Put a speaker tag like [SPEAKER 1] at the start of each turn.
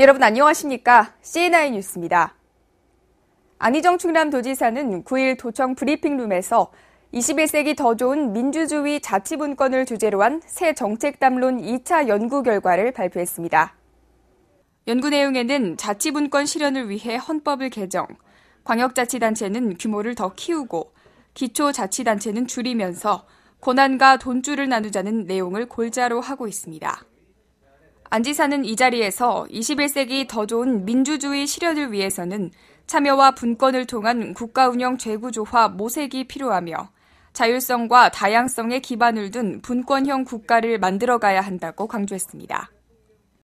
[SPEAKER 1] 여러분 안녕하십니까? CNI 뉴스입니다. 안희정 충남도지사는 9일 도청 브리핑룸에서 21세기 더 좋은 민주주의 자치분권을 주제로 한 새 정책담론 2차 연구 결과를 발표했습니다. 연구 내용에는 자치분권 실현을 위해 헌법을 개정, 광역자치단체는 규모를 더 키우고 기초자치단체는 줄이면서 고난과 돈줄을 나누자는 내용을 골자로 하고 있습니다. 안 지사는 이 자리에서 21세기 더 좋은 민주주의 실현을 위해서는 참여와 분권을 통한 국가 운영 재구조화 모색이 필요하며 자율성과 다양성에 기반을 둔 분권형 국가를 만들어가야 한다고 강조했습니다.